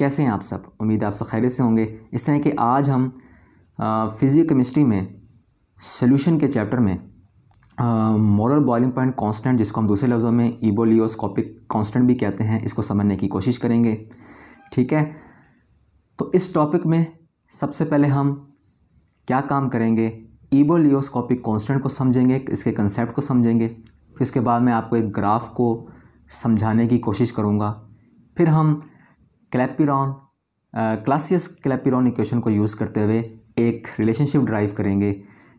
कैसे हैं आप सब उम्मीद है आप सब खैरियत से होंगे इस तरह कि आज हम फिज़िक केमिस्ट्री में सोल्यूशन के चैप्टर में मॉरल बॉइलिंग पॉइंट कांस्टेंट जिसको हम दूसरे लफ्ज़ों में ईबोलियोस्कोपिक कांस्टेंट भी कहते हैं इसको समझने की कोशिश करेंगे ठीक है तो इस टॉपिक में सबसे पहले हम क्या काम करेंगे ईबोलियोस्कोपिक कांस्टेंट को समझेंगे इसके कंसेप्ट को समझेंगे फिर इसके बाद मैं आपको एक ग्राफ को समझाने की कोशिश करूँगा फिर हम क्लैपिरॉन क्लासियस क्लैपिरॉन इक्वेशन को यूज़ करते हुए एक रिलेशनशिप ड्राइव करेंगे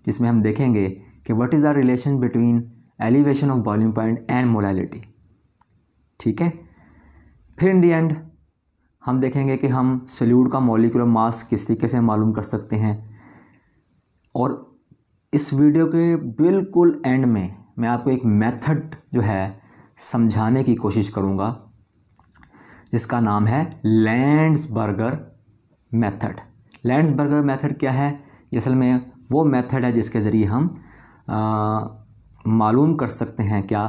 जिसमें हम देखेंगे कि what is the relation between elevation of boiling point and molality ठीक है फिर इन दी एंड हम देखेंगे कि हम सल्यूट का मोलिकुलर मास किस तरीके से मालूम कर सकते हैं और इस वीडियो के बिल्कुल एंड में मैं आपको एक मेथड जो है समझाने की कोशिश करूँगा जिसका नाम है Berger method Landsberger method क्या है असल में वो मैथड है जिसके ज़रिए हम मालूम कर सकते हैं क्या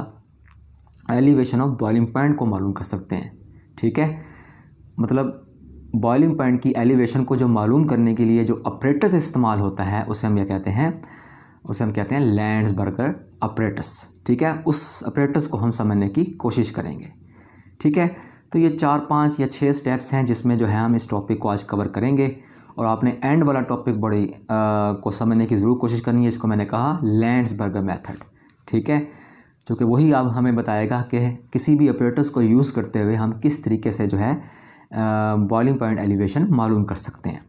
एलिवेशन ऑफ बॉइलिंग पॉइंट को मालूम कर सकते हैं ठीक है मतलब बॉइलिंग पॉइंट की एलिवेशन को जो मालूम करने के लिए जो ऑपरेटस इस्तेमाल होता है उसे हम यह कहते हैं उसे हम कहते हैं लैंड्स बर्गर अपरेटस ठीक है उस अप्रेटस को हम समझने की कोशिश करेंगे ठीक है तो ये चार पाँच या छः स्टेप्स हैं जिसमें जो है हम इस टॉपिक को आज कवर करेंगे और आपने एंड वाला टॉपिक बड़ी आ, को समझने की ज़रूर कोशिश करनी है इसको मैंने कहा बर्गर मैथड ठीक है जो कि वही अब हमें बताएगा कि किसी भी ऑपरेटर्स को यूज़ करते हुए हम किस तरीके से जो है बॉइलिंग पॉइंट एलिवेशन मालूम कर सकते हैं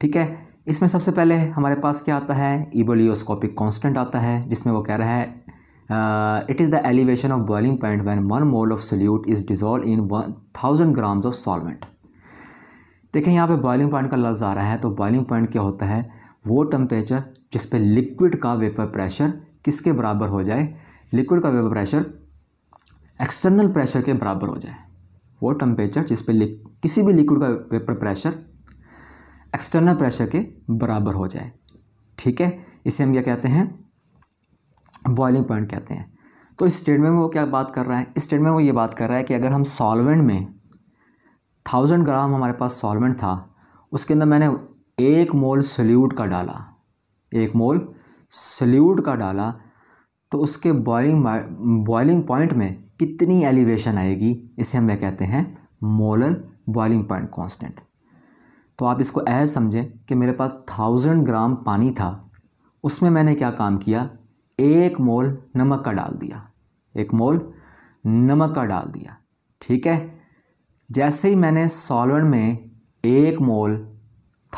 ठीक है इसमें सबसे पहले हमारे पास क्या आता है इबोलियोस्कोपिक कांस्टेंट आता है जिसमें वो कह रहा है it is the elevation of boiling point when one mole of solute is is in one thousand grams of solvent. देखें यहाँ पे बॉइलिंग पॉइंट का लफ्ज़ आ रहा है तो बॉइलिंग पॉइंट क्या होता है वो टम्परेचर जिस पे लिक्विड का वेपर प्रेशर किसके बराबर हो जाए लिक्विड का वेपर प्रेशर एक्सटर्नल प्रेशर के बराबर हो जाए वो टम्परेचर जिस पर किसी भी लिक्विड का वेपर प्रेशर एक्सटर्नल प्रेशर के बराबर हो जाए ठीक है इसे हम क्या कहते हैं बॉइलिंग पॉइंट कहते हैं तो इस स्टेटमेंट में वो क्या बात कर रहा है इस स्टेटमेंट में वो ये बात कर रहा है कि अगर हम सॉल्वेंट में थाउजेंड ग्राम हमारे पास सॉल्वेंट था उसके अंदर मैंने एक मोल सल्यूट का डाला एक मोल सल्यूट का डाला तो उसके बॉइलिंग बॉइलिंग पॉइंट में कितनी एलिवेशन आएगी इसे हम कहते हैं मोलर बॉइलिंग पॉइंट कांस्टेंट तो आप इसको ऐसे समझें कि मेरे पास थाउजेंड ग्राम पानी था उसमें मैंने क्या काम किया एक मोल नमक का डाल दिया एक मोल नमक का डाल दिया ठीक है जैसे ही मैंने सॉल्वेंट में एक मोल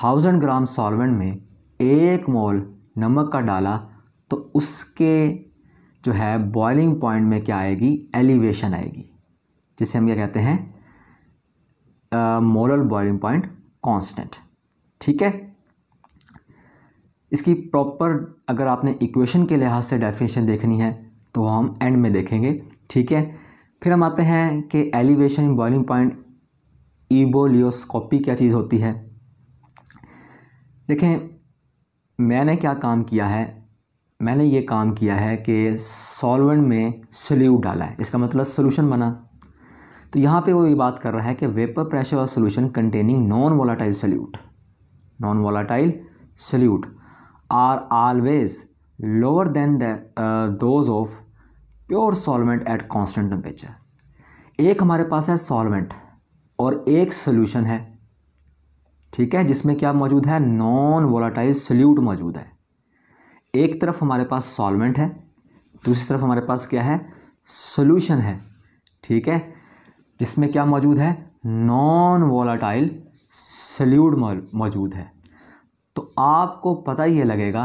थाउजेंड ग्राम सॉल्वेंट में एक मोल नमक का डाला तो उसके जो है बॉइलिंग पॉइंट में क्या आएगी एलिवेशन आएगी जिसे हम क्या कहते हैं मोरल बॉइलिंग पॉइंट कांस्टेंट ठीक है इसकी प्रॉपर अगर आपने इक्वेशन के लिहाज से डेफिनेशन देखनी है तो हम एंड में देखेंगे ठीक है फिर हम आते हैं कि एलिवेशन बॉइलिंग पॉइंट ईबोलियोस्कोपी क्या चीज़ होती है देखें मैंने क्या काम किया है मैंने ये काम किया है कि सॉल्वेंट में सल्यूट डाला है इसका मतलब सोल्यूशन बना तो यहाँ पे वो ये बात कर रहा है कि वेपर प्रेशर और solution containing non volatile solute non volatile solute are always lower than those of pure solvent at constant temperature एक हमारे पास है सॉल्वेंट और एक सोल्यूशन है ठीक है जिसमें क्या मौजूद है नॉन वोलाटाइल सल्यूट मौजूद है एक तरफ हमारे पास सॉल्वेंट है दूसरी तरफ हमारे पास क्या है सोल्यूशन है ठीक है जिसमें क्या मौजूद है नॉन वोलाटाइल सल्यूट मौजूद है तो आपको पता ही लगेगा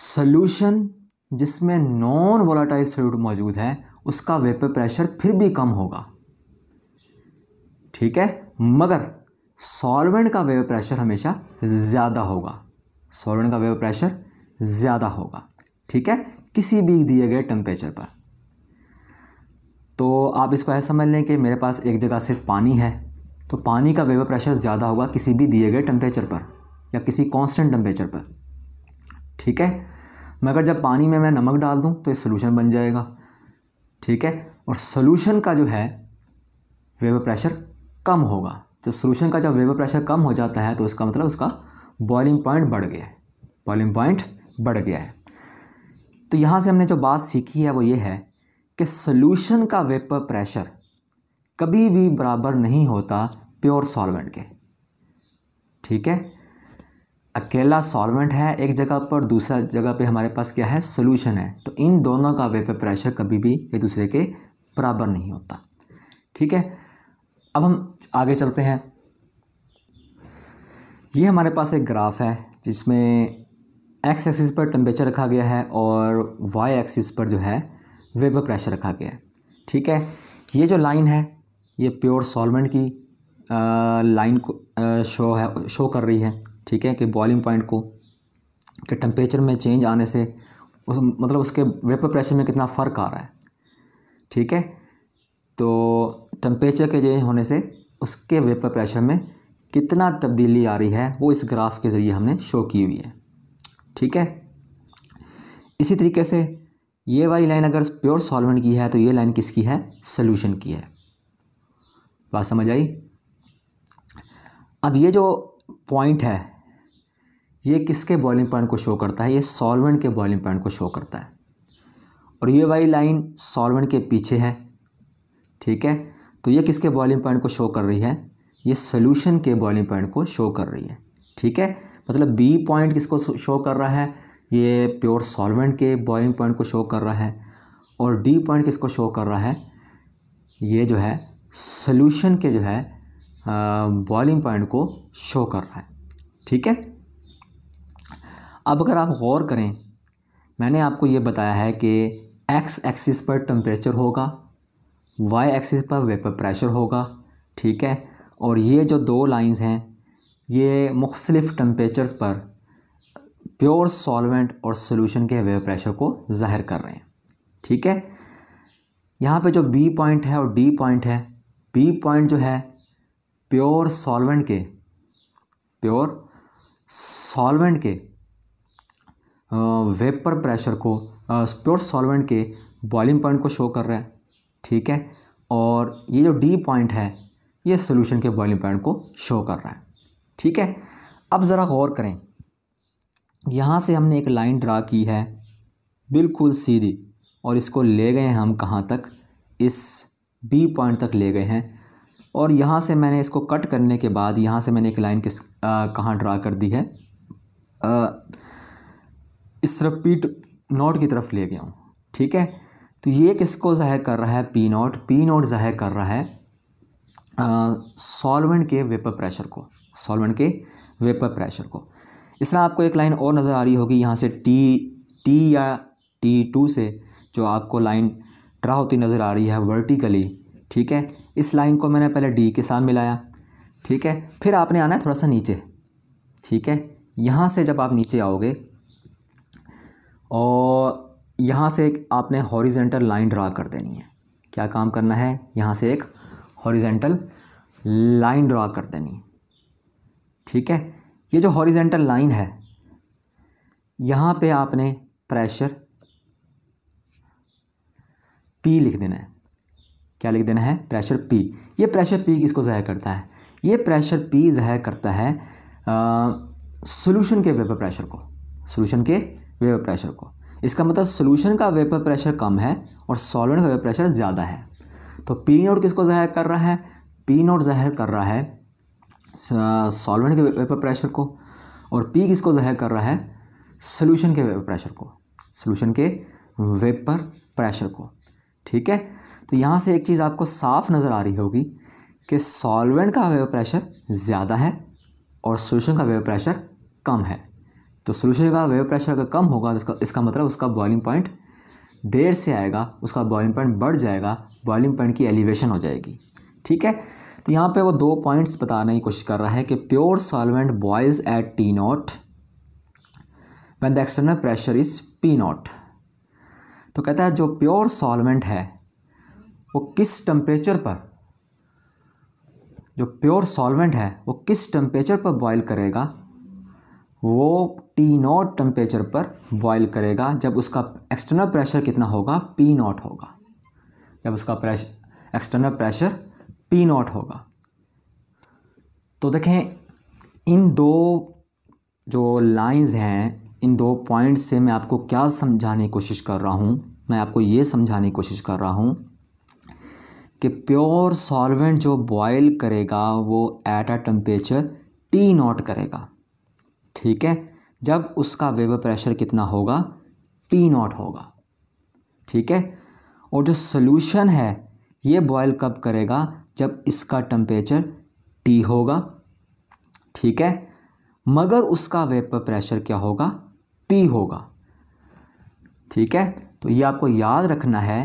सल्यूशन जिसमें नॉन वोलाटाइल सल्यूट मौजूद है उसका वेपर प्रेशर फिर भी कम होगा ठीक है मगर सॉल्वेंट का वेपर प्रेशर हमेशा ज़्यादा होगा सॉल्वेंट का वेपर प्रेशर ज़्यादा होगा ठीक है किसी भी दिए गए टेम्परेचर पर तो आप इसको ऐसा समझ लें कि मेरे पास एक जगह सिर्फ पानी है तो पानी का वेपर प्रेशर ज़्यादा होगा किसी भी दिए गए टेम्परेचर पर या किसी कांस्टेंट टेम्परेचर पर ठीक है मगर जब पानी में मैं नमक डाल दूँ तो ये सोलूशन बन जाएगा ठीक है और सोलूशन का जो है वेवर प्रेशर कम होगा तो सोलूशन का जब वेवर प्रेशर कम हो जाता है तो उसका मतलब उसका बॉइलिंग पॉइंट बढ़ गया है बॉइलिंग पॉइंट बढ़ गया है तो यहाँ से हमने जो बात सीखी है वो ये है कि सोल्यूशन का वेपर प्रेशर कभी भी बराबर नहीं होता प्योर सॉल्वेंट के ठीक है अकेला सॉल्वेंट है एक जगह पर दूसरा जगह पे हमारे पास क्या है सोल्यूशन है तो इन दोनों का वेपर प्रेशर कभी भी एक दूसरे के बराबर नहीं होता ठीक है अब हम आगे चलते हैं ये हमारे पास एक ग्राफ है जिसमें एक्स एक्सिस पर टेम्परेचर रखा गया है और वाई एक्सिस पर जो है वेपर प्रेशर रखा गया है ठीक है ये जो लाइन है ये प्योर सॉल्वेंट की लाइन को शो है शो कर रही है ठीक है कि बॉइलिंग पॉइंट को कि टेम्परेचर में चेंज आने से उस मतलब उसके वेपर प्रेशर में कितना फ़र्क आ रहा है ठीक है तो टेम्परेचर के चेंज होने से उसके वेपर प्रेशर में कितना तब्दीली आ रही है वो इस ग्राफ के ज़रिए हमने शो की हुई है ठीक है इसी तरीके से ये वाली लाइन अगर प्योर सॉल्वेंट की है तो ये लाइन किसकी है सोल्यूशन की है बात समझ आई अब ये जो पॉइंट है ये किसके बॉइलिंग पॉइंट को शो करता है ये सॉल्वेंट के बॉइलिंग पॉइंट को शो करता है और ये वाली लाइन सॉल्वेंट के पीछे है ठीक है तो ये किसके बॉइलिंग पॉइंट को शो कर रही है ये सोल्यूशन के बॉइलिंग पॉइंट को शो कर रही है ठीक है मतलब बी पॉइंट किसको शो कर रहा है ये प्योर सॉल्वेंट के बॉइलिंग पॉइंट को शो कर रहा है और डी पॉइंट किसको शो कर रहा है ये जो है सोल्यूशन के जो है बॉइलिंग पॉइंट को शो कर रहा है ठीक है अब अगर आप गौर करें मैंने आपको ये बताया है कि एक्स एक्सिस पर टम्परेचर होगा वाई एक्सिस पर वेपर प्रेशर होगा ठीक है और ये जो दो लाइंस हैं ये मुख्तलिफ़ टम्परेचर्स पर प्योर सॉल्वेंट और सोल्यूशन के वेपर प्रेशर को ज़ाहिर कर रहे हैं ठीक है यहाँ पे जो बी पॉइंट है और डी पॉइंट है बी पॉइंट जो है प्योर सॉल्वेंट के प्योर सॉल्वेंट के वेपर प्रेशर को प्योर सॉल्वेंट के बॉइलिंग पॉइंट को शो कर रहा है ठीक है और ये जो डी पॉइंट है ये सोल्यूशन के बॉइलिंग पॉइंट को शो कर रहा है ठीक है अब ज़रा गौर करें यहाँ से हमने एक लाइन ड्रा की है बिल्कुल सीधी और इसको ले गए हैं हम कहाँ तक इस बी पॉइंट तक ले गए हैं और यहाँ से मैंने इसको कट करने के बाद यहाँ से मैंने एक लाइन किस कहाँ ड्रा कर दी है आ, इस तरफ पीट नोट की तरफ ले गया हूँ ठीक है तो ये किसको ज़ाहिर कर रहा है पी नॉट पी नोट ज़ाहिर कर रहा है सॉल्वेंट के वेपर प्रेशर को सॉल्वेंट के वेपर प्रेशर को इस तरह आपको एक लाइन और नज़र आ रही होगी यहाँ से टी टी या टी टू से जो आपको लाइन ड्रा होती नज़र आ रही है वर्टिकली ठीक है इस लाइन को मैंने पहले डी के साथ मिलाया ठीक है फिर आपने आना है थोड़ा सा नीचे ठीक है यहाँ से जब आप नीचे आओगे और यहाँ से एक आपने हॉरिजेंटल लाइन ड्रा कर देनी है क्या काम करना है यहाँ से एक हॉरिजेंटल लाइन ड्रा कर देनी ठीक है ये जो हॉरिजेंटल लाइन है यहाँ पे आपने प्रेशर पी लिख देना है क्या लिख देना है प्रेशर पी ये प्रेशर पी किसको ज़ाहिर करता है ये प्रेशर पी ज़ाहिर करता है सॉल्यूशन के वेपर प्रेशर को सोल्यूशन के वेपर प्रेशर को इसका मतलब सोल्यूशन का वेपर प्रेशर कम है और सॉल्वेंट का वेपर प्रेशर ज़्यादा है तो पी नोट किसको ज़ाहिर कर रहा है पी नोट ज़ाहिर कर रहा है सॉल्वेंट के वेपर प्रेशर को और पी किसको ज़ाहिर कर रहा है सोल्यूशन के वेपर प्रेशर को सोल्यूशन के वेपर प्रेशर को ठीक है तो यहाँ से एक चीज़ आपको साफ नज़र आ रही होगी कि सॉल्वेंट का वेपर प्रेशर ज़्यादा है और सोल्यूशन का वेपर प्रेशर कम है तो सोल्यूशन का वेव प्रेशर अगर कम होगा तो इसका इसका मतलब उसका बॉइलिंग पॉइंट देर से आएगा उसका बॉइलिंग पॉइंट बढ़ जाएगा बॉइलिंग पॉइंट की एलिवेशन हो जाएगी ठीक है तो यहाँ पे वो दो पॉइंट्स बताने की कोशिश कर रहा है कि pure solvent boils at T naught when the external pressure is P naught तो कहता है जो प्योर सॉल्वेंट है वो किस टेम्परेचर पर जो प्योर सॉल्वेंट है वो किस टेम्परेचर पर बॉयल करेगा वो टी नॉट टेम्परेचर पर बॉयल करेगा जब उसका एक्सटर्नल प्रेशर कितना होगा पी नॉट होगा जब उसका pressure external pressure P naught होगा तो देखें इन दो जो लाइंस हैं इन दो पॉइंट्स से मैं आपको क्या समझाने की कोशिश कर रहा हूँ मैं आपको ये समझाने की कोशिश कर रहा हूँ कि प्योर सॉल्वेंट जो बॉयल करेगा वो at a temperature T naught करेगा ठीक है जब उसका वेबर प्रेशर कितना होगा पी नॉट होगा ठीक है और जो सोल्यूशन है ये बॉयल कब करेगा जब इसका टम्परेचर टी होगा ठीक है मगर उसका वेपर प्रेशर क्या होगा पी होगा ठीक है तो ये आपको याद रखना है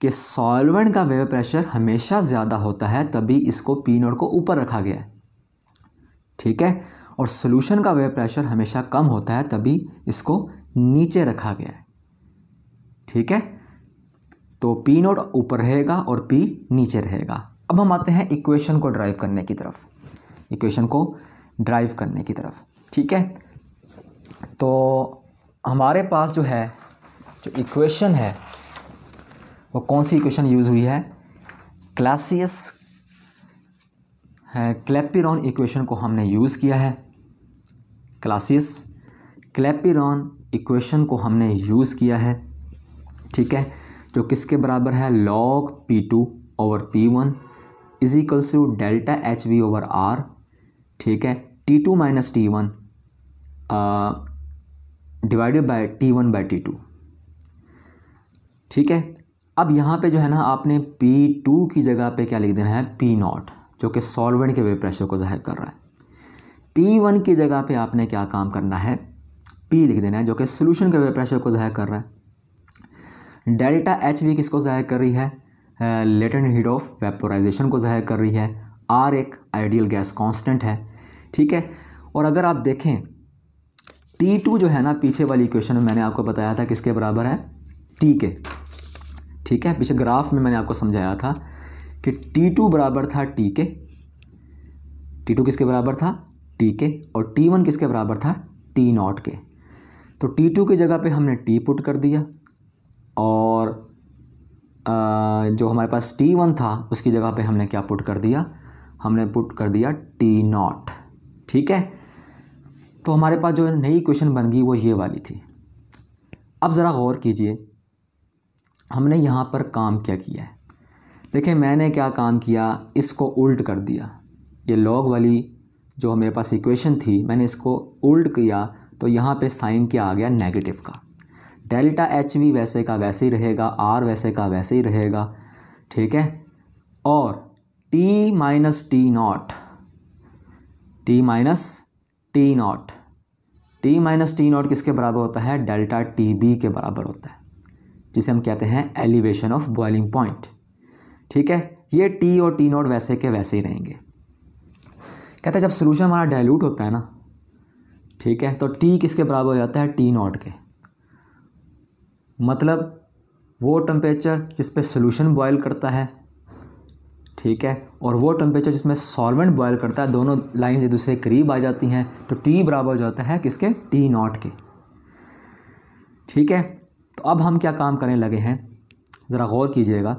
कि सॉल्वेंट का वेपर प्रेशर हमेशा ज़्यादा होता है तभी इसको पी नोट को ऊपर रखा गया है ठीक है और सोल्यूशन का वेयर प्रेशर हमेशा कम होता है तभी इसको नीचे रखा गया है ठीक है तो पी नोट ऊपर रहेगा और पी नीचे रहेगा अब हम आते हैं इक्वेशन को ड्राइव करने की तरफ इक्वेशन को ड्राइव करने की तरफ ठीक है तो हमारे पास जो है जो इक्वेशन है वो कौन सी इक्वेशन यूज़ हुई है क्लासियस क्लेपिरॉन इक्वेशन को हमने यूज़ किया है क्लासेस क्लैपिरॉन इक्वेशन को हमने यूज़ किया है ठीक है जो किसके बराबर है log P two over P one is equals to delta H V over R ठीक है T two minus T one divided by T one by T two ठीक है अब यहाँ पे जो है ना आपने पी टू की जगह पे क्या लिख देना है पी नॉट जो कि सॉल्वेंट के वे प्रेशर को जाहिर कर रहा है P1 की जगह पे आपने क्या काम करना है P लिख देना है जो कि सोल्यूशन के प्रेशर को ज़ाहिर कर रहा है डेल्टा एच भी किसको ज़ाहिर कर रही है लेटेंट हीट ऑफ वेपोराइजेशन को ज़ाहिर कर रही है आर एक आइडियल गैस कांस्टेंट है ठीक है और अगर आप देखें टी टू जो है ना पीछे वाली इक्वेशन में मैंने आपको बताया था किसके बराबर है टी के ठीक है पीछे ग्राफ में मैंने आपको समझाया था कि टी टू बराबर था टी के टी टू किसके बराबर था टी के और टी वन किसके बराबर था टी नॉट के तो टी टू की जगह पे हमने टी पुट कर दिया और आ, जो हमारे पास टी वन था उसकी जगह पे हमने क्या पुट कर दिया हमने पुट कर दिया टी नॉट ठीक है तो हमारे पास जो नई क्वेश्चन बन गई वो ये वाली थी अब ज़रा गौर कीजिए हमने यहाँ पर काम क्या किया है देखें मैंने क्या काम किया इसको उल्ट कर दिया ये लॉग वाली जो मेरे पास इक्वेशन थी मैंने इसको ओल्ड किया तो यहाँ पे साइन क्या आ गया नेगेटिव का डेल्टा एच भी वैसे का वैसे ही रहेगा आर वैसे का वैसे ही रहेगा ठीक है और T minus T naught T minus T naught T minus T naught किसके बराबर होता है डेल्टा टी बी के बराबर होता है जिसे हम कहते हैं एलिवेशन ऑफ बॉइलिंग पॉइंट ठीक है ये टी और टी नॉट वैसे के वैसे ही रहेंगे कहते हैं जब सोल्यूशन हमारा डायल्यूट होता है ना ठीक है तो टी किसके बराबर हो जाता है टी नॉट के मतलब वो टम्परेचर जिस पे सोल्यूशन बॉयल करता है ठीक है और वो टम्परेचर जिसमें सॉल्वेंट बॉयल करता है दोनों लाइन एक दूसरे करीब आ जाती हैं तो टी बराबर हो जाता है किसके टी नॉट के ठीक है तो अब हम क्या काम करने लगे हैं ज़रा गौर कीजिएगा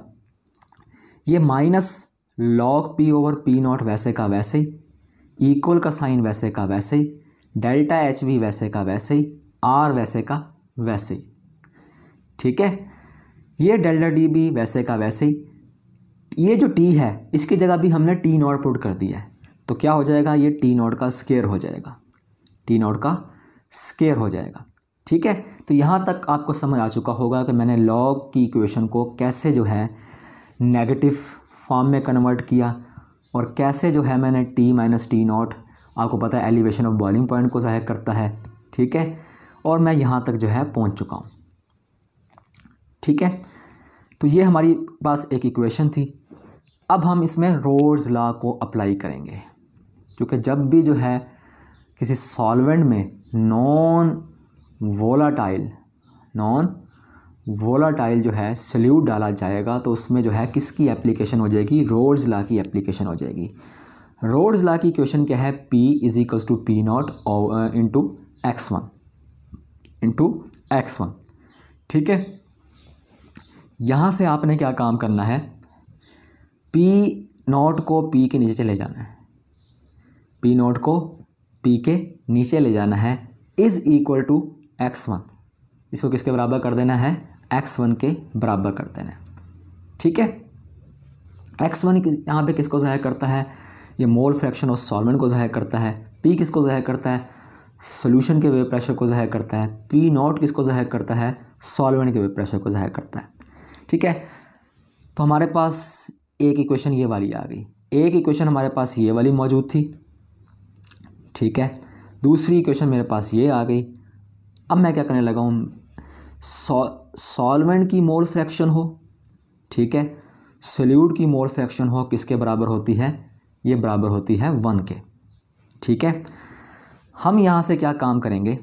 ये minus log P over P naught वैसे का वैसे ही इक्वल का साइन वैसे का वैसे ही डेल्टा एच भी वैसे का वैसे ही आर वैसे का वैसे ही ठीक है ये डेल्टा डी भी वैसे का वैसे ही ये जो टी है इसकी जगह भी हमने टी नॉट पुट कर दिया है तो क्या हो जाएगा ये टी नॉट का स्केयर हो जाएगा टी नॉट का स्केयर हो जाएगा ठीक है तो यहाँ तक आपको समझ आ चुका होगा कि मैंने लॉग की इक्वेशन को कैसे जो है नेगेटिव फॉर्म में कन्वर्ट किया और कैसे जो है मैंने टी माइनस टी नॉट आपको पता है एलिवेशन ऑफ बॉइलिंग पॉइंट को सहायक करता है ठीक है और मैं यहाँ तक जो है पहुँच चुका हूँ ठीक है तो ये हमारी पास एक इक्वेशन थी अब हम इसमें रोज लॉ को अप्लाई करेंगे क्योंकि जब भी जो है किसी सॉल्वेंट में नॉन वोलाटाइल नॉन वोलाटाइल जो है सल्यूट डाला जाएगा तो उसमें जो है किसकी एप्लीकेशन हो जाएगी रोड्स ला की एप्लीकेशन हो जाएगी रोड्स ला की क्वेश्चन क्या है P is equals to P not into X one into X one ठीक है यहाँ से आपने क्या काम करना है पी नॉट को पी के नीचे चले जाना है पी नॉट को पी के नीचे ले जाना है is equal to X one इसको किसके बराबर कर देना है एक्स वन के बराबर कर देना है ठीक है एक्स वन यहाँ पे किसको ज़ाहिर करता है ये मोल फ्रैक्शन ऑफ सॉल्वेंट को ज़ाहिर करता है पी किसको ज़ाहिर करता है सोल्यूशन के वेव प्रेशर को ज़ाहिर करता है पी नॉट किसको ज़ाहिर करता है सॉल्वेंट के वेव प्रेशर को ज़ाहिर करता है ठीक है तो हमारे पास एक इक्वेशन ये वाली आ गई एक इक्वेशन हमारे पास ये वाली मौजूद थी ठीक है दूसरी इक्वेशन मेरे पास ये आ गई अब मैं क्या करने लगा हूँ सॉ सॉल्वेंट की मोल फ्रैक्शन हो ठीक है सल्यूट की मोल फ्रैक्शन हो किसके बराबर होती है ये बराबर होती है वन के ठीक है हम यहाँ से क्या काम करेंगे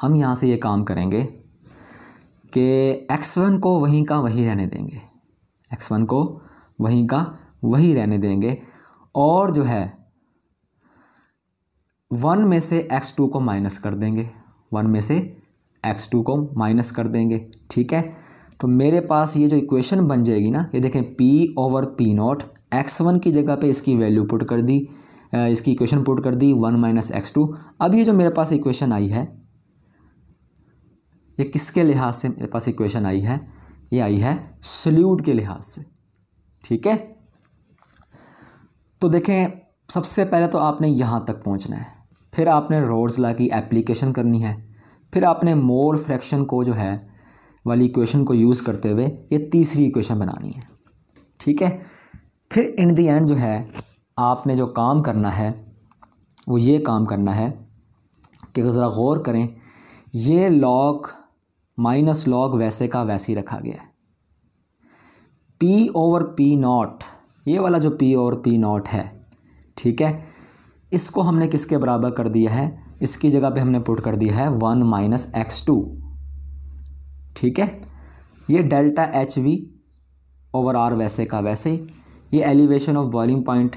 हम यहाँ से ये काम करेंगे कि एक्स वन को वहीं का वहीं रहने देंगे एक्स वन को वहीं का वहीं रहने देंगे और जो है वन में से एक्स टू को माइनस कर देंगे वन में से एक्स टू को माइनस कर देंगे ठीक है तो मेरे पास ये जो इक्वेशन बन जाएगी ना ये देखें P over P naught X one की जगह पे इसकी वैल्यू पुट कर दी इसकी इक्वेशन पुट कर दी वन माइनस एक्स टू अब ये जो मेरे पास इक्वेशन आई है ये किसके लिहाज से मेरे पास इक्वेशन आई है ये आई है सल्यूट के लिहाज से ठीक है तो देखें सबसे पहले तो आपने यहाँ तक पहुँचना है फिर आपने रोड्स ला की एप्लीकेशन करनी है फिर आपने मोल फ्रैक्शन को जो है वाली इक्वेशन को यूज़ करते हुए ये तीसरी इक्वेशन बनानी है ठीक है फिर इन दी एंड जो है आपने जो काम करना है वो ये काम करना है कि ज़रा गौर करें ये लॉग माइनस लॉग वैसे का वैसे ही रखा गया है पी ओवर पी नॉट ये वाला जो पी ओवर पी नॉट है ठीक है इसको हमने किसके बराबर कर दिया है इसकी जगह पे हमने पुट कर दिया है वन माइनस एक्स टू ठीक है ये delta H V over R वैसे का वैसे ये elevation of boiling point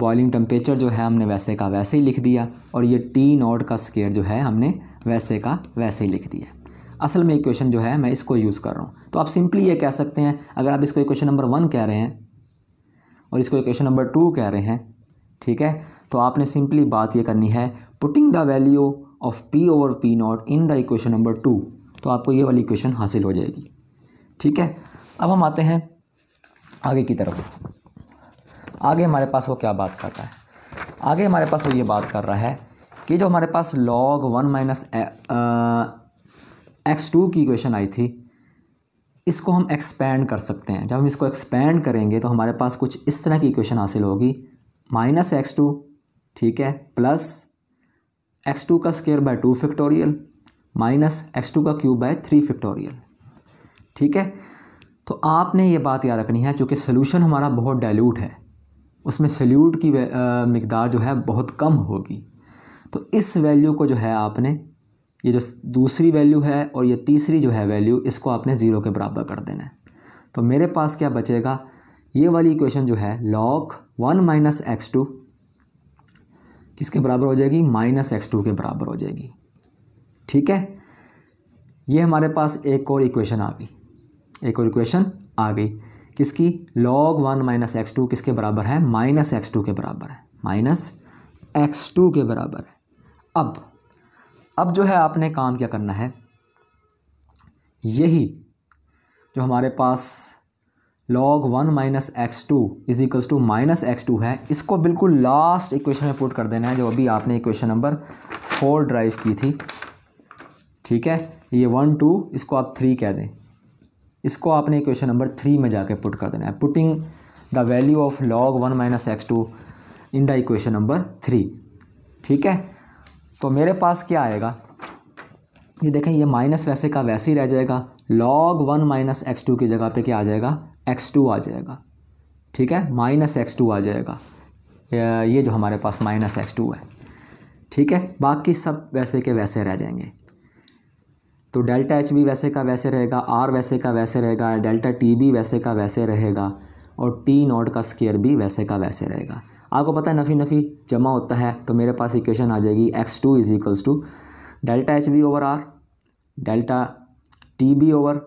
boiling temperature जो है हमने वैसे का वैसे ही लिख दिया और ये टी नॉट का स्केयर जो है हमने वैसे का वैसे ही लिख दिया असल में इक्वेशन जो है मैं इसको यूज़ कर रहा हूँ तो आप सिंपली ये कह सकते हैं अगर आप इसको इक्वेशन नंबर वन कह रहे हैं और इसको इक्वेशन नंबर टू कह रहे हैं ठीक है तो आपने सिंपली बात ये करनी है putting the value of P over P nought in the equation number two तो आपको ये वाली इक्वेशन हासिल हो जाएगी ठीक है अब हम आते हैं आगे की तरफ आगे हमारे पास वो क्या बात कर रहा है आगे हमारे पास वो ये बात कर रहा है कि जो हमारे पास log one minus X two की इक्वेशन आई थी इसको हम एक्सपेंड कर सकते हैं जब हम इसको एक्सपेंड करेंगे तो हमारे पास कुछ इस तरह की इक्वेशन हासिल होगी माइनस एक्स टू ठीक है प्लस एक्स टू का square by two factorial minus X two का क्यूब बाय थ्री फैक्टोरियल ठीक है तो आपने ये बात याद रखनी है चूँकि सोल्यूशन हमारा बहुत डायल्यूट है उसमें सल्यूट की मकदार जो है बहुत कम होगी तो इस वैल्यू को जो है आपने ये जो दूसरी वैल्यू है और ये तीसरी जो है वैल्यू इसको आपने ज़ीरो के बराबर कर देना है तो मेरे पास क्या बचेगा ये वाली इक्वेशन जो है log one minus X two किसके बराबर हो जाएगी माइनस एक्स टू के बराबर हो जाएगी ठीक है ये हमारे पास एक और इक्वेशन आ गई एक और इक्वेशन आ गई किसकी log one minus X two किसके बराबर है माइनस एक्स टू के बराबर है माइनस एक्स टू के बराबर है अब अब जो है आपने काम क्या करना है यही जो हमारे पास log one minus X two is equals to minus X two है इसको बिल्कुल लास्ट इक्वेशन में पुट कर देना है जो अभी आपने इक्वेशन नंबर फोर ड्राइव की थी ठीक है ये वन टू इसको आप थ्री कह दें इसको आपने इक्वेशन नंबर थ्री में जाके पुट कर देना है putting the value of log one minus X two in the equation number three ठीक है तो मेरे पास क्या आएगा ये देखें ये माइनस वैसे का वैसे ही रह जाएगा log one minus X two की जगह पे क्या आ जाएगा एक्स टू आ जाएगा ठीक है माइनस एक्स टू आ जाएगा ये जो हमारे पास माइनस एक्स टू है ठीक है बाकी सब वैसे के वैसे रह जाएंगे तो डेल्टा एच भी वैसे का वैसे रहेगा आर वैसे का वैसे रहेगा डेल्टा टी भी वैसे का वैसे रहेगा और टी नॉट का स्केयर भी वैसे का वैसे रहेगा आपको पता है नफ़ी नफ़ी जमा होता है तो मेरे पास इक्वेशन आ जाएगी X two is equals to delta H B over R delta T B over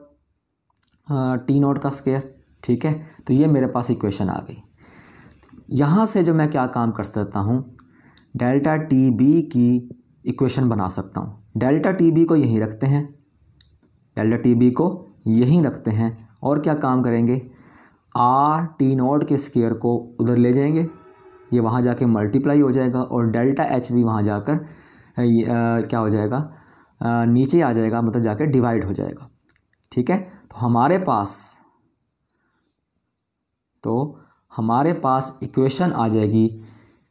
T nought का स्केयर ठीक है तो ये मेरे पास इक्वेशन आ गई यहाँ से जो मैं क्या काम कर सकता हूँ डेल्टा टी बी की इक्वेशन बना सकता हूँ डेल्टा टी बी को यहीं रखते हैं डेल्टा टी बी को यहीं रखते हैं और क्या काम करेंगे आर टी नॉट के स्केयर को उधर ले जाएंगे ये वहाँ जाके मल्टीप्लाई हो जाएगा और डेल्टा एच भी वहाँ जाकर क्या हो जाएगा आ, नीचे आ जाएगा मतलब जाकर डिवाइड हो जाएगा ठीक है तो हमारे पास तो हमारे पास इक्वेशन आ जाएगी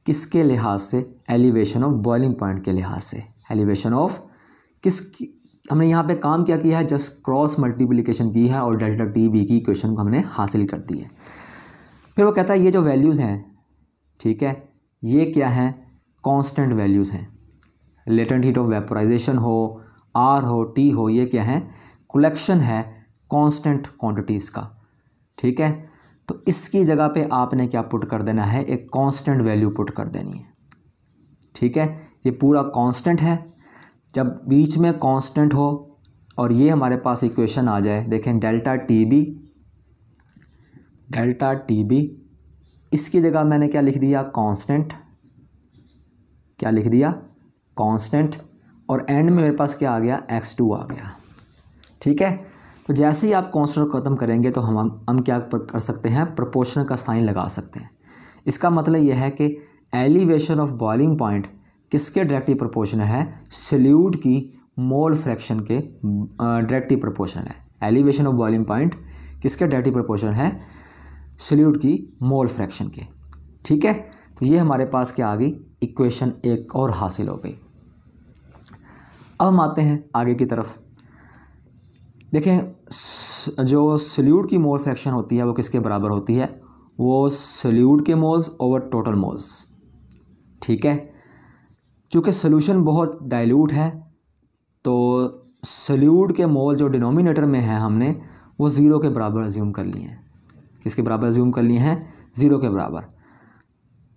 किसके लिहाज से एलिवेशन ऑफ बॉइलिंग पॉइंट के लिहाज से एलिवेशन ऑफ किस हमने यहाँ पे काम क्या किया है जस्ट क्रॉस मल्टीप्लिकेशन की है और डेल्टा टी बी की इक्वेशन को हमने हासिल कर दी है फिर वो कहता है ये जो वैल्यूज़ हैं ठीक है ये क्या हैं कांस्टेंट वैल्यूज़ हैं लेटेंट हीट ऑफ वेपोराइजेशन हो आर हो टी हो ये क्या है कलेक्शन है कांस्टेंट क्वांटिटीज़ का ठीक है तो इसकी जगह पे आपने क्या पुट कर देना है एक कांस्टेंट वैल्यू पुट कर देनी है ठीक है ये पूरा कांस्टेंट है जब बीच में कांस्टेंट हो और ये हमारे पास इक्वेशन आ जाए देखें delta T B delta T B इसकी जगह मैंने क्या लिख दिया कांस्टेंट क्या लिख दिया कांस्टेंट और एंड में मेरे पास क्या आ गया एक्स टू आ गया ठीक है तो जैसे ही आप कॉन्सोनेंट को ख़त्म करेंगे तो हम हम क्या कर सकते हैं प्रपोर्शनल का साइन लगा सकते हैं इसका मतलब यह है कि एलिवेशन ऑफ बॉइलिंग पॉइंट किसके डायरेक्टली प्रोपोर्शनल है सल्यूट की मोल फ्रैक्शन के डायरेक्टली प्रोपोर्शनल है एलिवेशन ऑफ बॉइलिंग पॉइंट किसके डायरेक्टली प्रोपोर्शनल है सल्यूट की मोल फ्रैक्शन के ठीक है तो ये हमारे पास क्या आ गई इक्वेशन एक और हासिल हो गई अब हम आते हैं आगे की तरफ देखें जो सल्यूट की मोल फ्रैक्शन होती है वो किसके बराबर होती है वो सल्यूट के मोल्स ओवर टोटल मोल्स ठीक है चूँकि सोल्यूशन बहुत डाइल्यूट है तो सल्यूट के मोल जो डिनोमिनेटर में है हमने वो ज़ीरो के बराबर ज्यूम कर लिए हैं किसके बराबर ज्यूम कर लिए हैं ज़ीरो के बराबर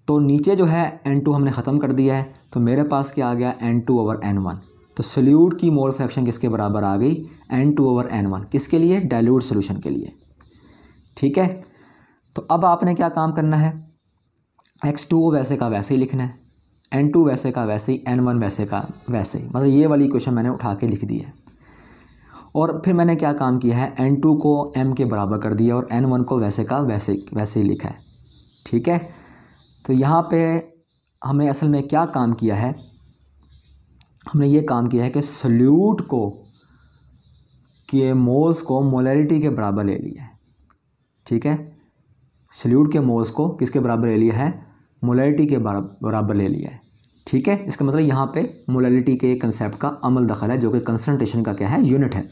तो नीचे जो है एन टू हमने ख़त्म कर दिया है तो मेरे पास क्या आ गया N two over N one तो सल्यूट की मोल फ्रैक्शन किसके बराबर आ गई N two over N one किसके लिए डायल्यूट सोल्यूशन के लिए ठीक है तो अब आपने क्या काम करना है एक्स टू वैसे का वैसे ही लिखना है एन टू वैसे का वैसे ही एन वन वैसे का वैसे ही मतलब ये वाली क्वेश्चन मैंने उठा के लिख दी है और फिर मैंने क्या काम किया है एन टू को एम के बराबर कर दिया और एन वन को वैसे का वैसे वैसे ही लिखा है ठीक है तो यहाँ पे हमने असल में क्या काम किया है हमने ये काम किया है कि सल्यूट को के मोज़ को मोलरिटी के बराबर ले लिया है ठीक है सल्यूट के मोज़ को किसके बराबर ले लिया है मोलरिटी के बराबर ले लिया है ठीक है इसका मतलब यहाँ पे मोलरिटी के कंसेप्ट का अमल दखल है जो कि कंसनट्रेशन का क्या है यूनिट है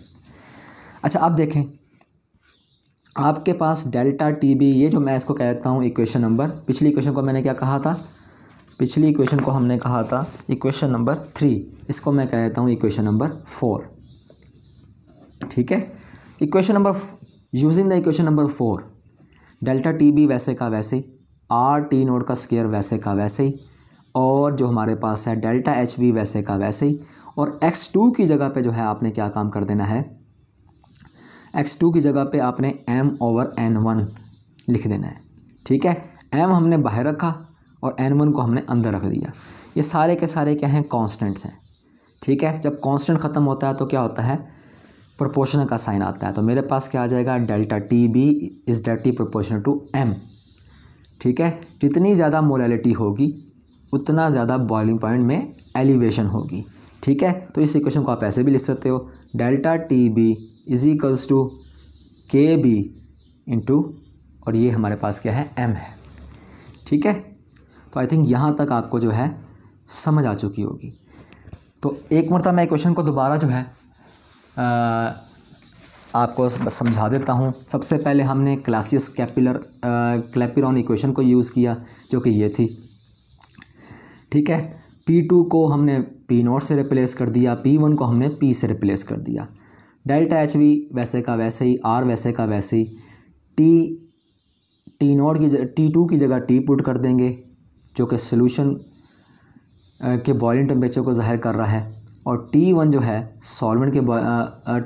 अच्छा आप देखें आपके पास डेल्टा टी बी ये जो मैं इसको कहता हूँ इक्वेशन नंबर पिछली इक्वेशन को मैंने क्या कहा था पिछली इक्वेशन को हमने कहा था इक्वेशन नंबर थ्री इसको मैं कह देता हूँ इक्वेशन नंबर फोर ठीक है equation number using the equation number four delta T भी वैसे का वैसे ही आर टी नोड का स्केयर वैसे का वैसे ही और जो हमारे पास है डेल्टा एच भी वैसे का वैसे ही और एक्स टू की जगह पे जो है आपने क्या काम कर देना है एक्स टू की जगह पे आपने एम ओवर एन वन लिख देना है ठीक है एम हमने बाहर रखा और एन वन को हमने अंदर रख दिया ये सारे के सारे क्या हैं कॉन्सटेंट्स हैं ठीक है जब कॉन्सटेंट ख़त्म होता है तो क्या होता है प्रोपोर्शनल का साइन आता है तो मेरे पास क्या आ जाएगा डेल्टा टी बी इज़ डेट टी प्रोपोर्शनल टू एम ठीक है जितनी ज़्यादा मोलैलिटी होगी उतना ज़्यादा बॉइलिंग पॉइंट में एलिवेशन होगी ठीक है तो इस इक्वेशन को आप ऐसे भी लिख सकते हो delta T B is equals to K B into और ये हमारे पास क्या है एम है ठीक है तो आई थिंक यहाँ तक आपको जो है समझ आ चुकी होगी तो एक मरतब मैं क्वेश्चन को दोबारा जो है आ, आपको समझा देता हूँ सबसे पहले हमने क्लासियस कैपिलर क्लेपिरॉन इक्वेशन को यूज़ किया जो कि ये थी ठीक है P2 को हमने P नोट से रिप्लेस कर दिया P1 को हमने P से रिप्लेस कर दिया डेल्टा एच वी वैसे का वैसे ही आर वैसे का वैसे ही टी टी नोट की टी टू की जगह टी पुट कर देंगे जो कि सोल्यूशन के बॉइलिंग टेम्परेचर को ज़ाहिर कर रहा है और T1 जो है सॉल्वेंट के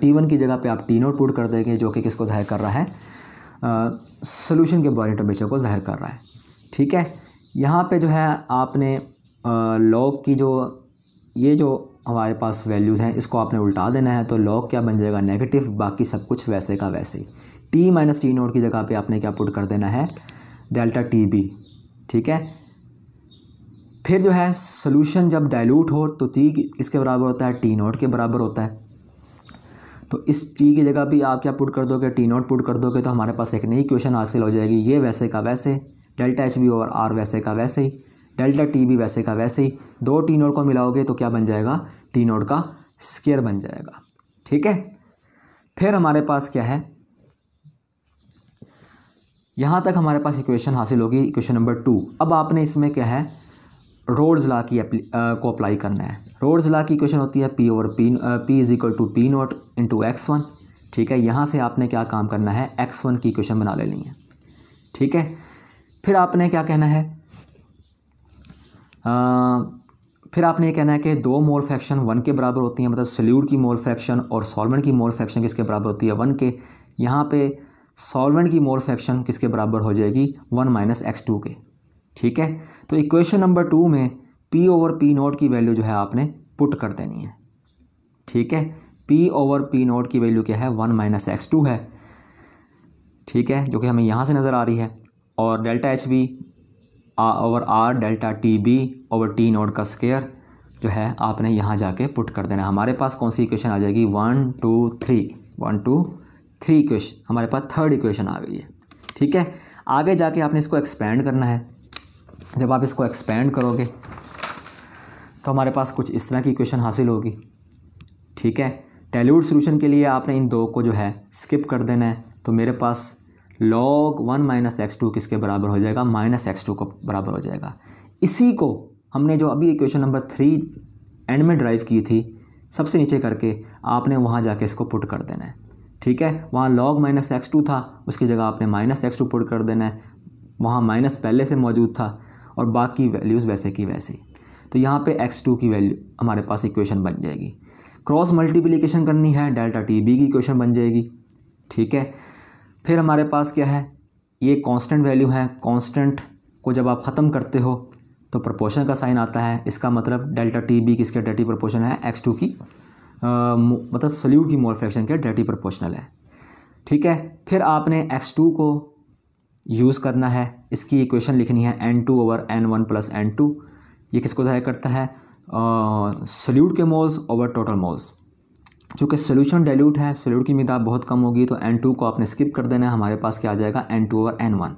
T1 की जगह पे आप T नोट पुट कर देंगे जो कि किसको ज़ाहिर कर रहा है सोल्यूशन के बॉइलिंग टेम्परेचर को ज़ाहिर कर रहा है ठीक है यहाँ पे जो है आपने लॉग की जो ये जो हमारे पास वैल्यूज़ हैं इसको आपने उल्टा देना है तो लॉग क्या बन जाएगा नेगेटिव बाकी सब कुछ वैसे का वैसे ही टी माइनस टी नोट की जगह पे आपने क्या पुट कर देना है डेल्टा टी बी ठीक है फिर जो है सोल्यूशन जब डाइल्यूट हो तो टी इसके बराबर होता है टी नोट के बराबर होता है तो इस टी की जगह भी आप क्या पुट कर दोगे टी नोट पुट कर दोगे तो हमारे पास एक नई क्वेश्चन हासिल हो जाएगी ये वैसे का वैसे डेल्टा एच बी और आर वैसे का वैसे ही डेल्टा टी भी वैसे का वैसे ही दो टी नोट को मिलाओगे तो क्या बन जाएगा टी नोट का स्केयर बन जाएगा ठीक है फिर हमारे पास क्या है यहाँ तक हमारे पास इक्वेशन हासिल होगी इक्वेशन नंबर टू अब आपने इसमें क्या है रोड्स ला की को अप्लाई करना है रोड्स ला की क्वेश्चन होती है P over P P is equal to P not into X one ठीक है यहाँ से आपने क्या काम करना है एक्स वन की क्वेश्चन बना लेनी है ठीक है फिर आपने क्या कहना है आ, फिर आपने ये कहना है कि दो मोल फ्रैक्शन वन के बराबर होती हैं मतलब सल्यूड की मोल फ्रैक्शन और सॉल्वेंट की मोल फ्रैक्शन किसके बराबर होती है वन के यहाँ पे सॉल्वेंट की मोल फ्रैक्शन किसके बराबर हो जाएगी वन माइनस एक्स टू के ठीक है तो इक्वेशन नंबर टू में पी ओवर पी नोट की वैल्यू जो है आपने पुट कर देनी है ठीक है पी ओवर पी नोट की वैल्यू क्या है वन माइनस एक्स टू है ठीक है जो कि हमें यहाँ से नज़र आ रही है और delta H B over R delta T B over T nought का स्केयर जो है आपने यहाँ जाके पुट कर देना हमारे पास कौन सी इक्वेशन आ जाएगी one two three one two three equation हमारे पास थर्ड इक्वेशन आ गई है ठीक है आगे जाके आपने इसको एक्सपेंड करना है जब आप इसको एक्सपेंड करोगे तो हमारे पास कुछ इस तरह की इक्वेशन हासिल होगी ठीक है टेलीवुड सोल्यूशन के लिए आपने इन दो को जो है स्किप कर देना है तो मेरे पास log one minus X two किसके बराबर हो जाएगा माइनस एक्स टू को बराबर हो जाएगा इसी को हमने जो अभी इक्वेशन नंबर थ्री एंड में ड्राइव की थी सबसे नीचे करके आपने वहाँ जाके इसको पुट कर देना है ठीक है वहाँ लॉग माइनस एक्स टू था उसकी जगह आपने माइनस एक्स टू पुट कर देना है वहाँ माइनस पहले से मौजूद था और बाकी वैल्यूज़ वैसे की वैसे तो यहाँ पे x2 की वैल्यू हमारे पास इक्वेशन बन जाएगी क्रॉस मल्टीप्लिकेशन करनी है डेल्टा टी बी की इक्वेशन बन जाएगी ठीक है फिर हमारे पास क्या है ये कांस्टेंट वैल्यू है कांस्टेंट को जब आप ख़त्म करते हो तो प्रपोर्शन का साइन आता है इसका मतलब डेल्टा टी बी किसके डेटी प्रपोर्शन है एक्स टू की आ, मतलब सल्यूट की मोल फ्रैक्शन के डेटी प्रपोर्शनल है ठीक है फिर आपने एक्स टू को यूज़ करना है इसकी इक्वेशन लिखनी है N two over N one plus N two ये किसको ज़ाहिर करता है सल्यूट के मोल्स ओवर टोटल मोल्स चूँकि सोल्यूशन डाइल्यूट है सोल्यूट की मिदार बहुत कम होगी तो एन टू को आपने स्किप कर देना है हमारे पास क्या आ जाएगा N two over N one